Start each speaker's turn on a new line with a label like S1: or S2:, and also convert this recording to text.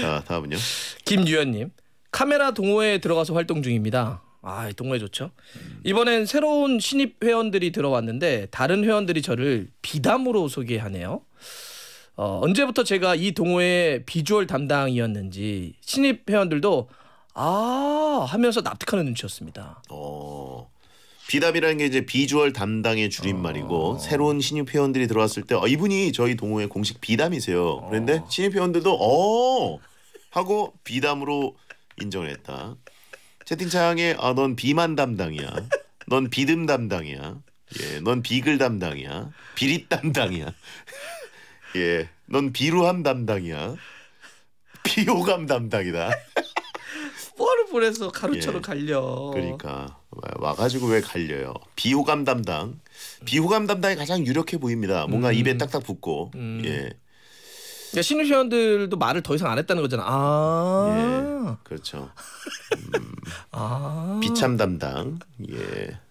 S1: 자 다음은요.
S2: 김유현님 카메라 동호회에 들어가서 활동 중입니다. 아, 동호회 좋죠. 이번엔 새로운 신입 회원들이 들어왔는데 다른 회원들이 저를 비담으로 소개하네요. 어, 언제부터 제가 이 동호회 비주얼 담당이었는지 신입 회원들도 아 하면서 납득하는
S1: 눈치였습니다. 오. 어, 비담이라는게 이제 비주얼 담당의 줄임말이고 어. 새로운 신입 회원들이 들어왔을 때 어, 이분이 저희 동호회 공식 비담이세요. 그런데 어. 신입 회원들도 어 하고 비담으로 인정을 했다. 채팅창에 아 넌 비만 담당이야. 넌 비듬 담당이야. 예, 넌 비글 담당이야. 비릿 담당이야. 예, 넌 비루함 담당이야. 비호감 담당이다.
S3: 뭐를 보내서 가루처럼 예, 갈려. 그러니까.
S1: 와가지고 왜 갈려요? 비호감 담당. 비호감 담당이 가장 유력해 보입니다. 뭔가 음. 입에 딱딱 붙고. 음. 예. 그러니까 신입 회원들도 말을
S2: 더 이상 안 했다는 거잖아. 아. 예. 그렇죠. 음. 아. 비참 담당. 예.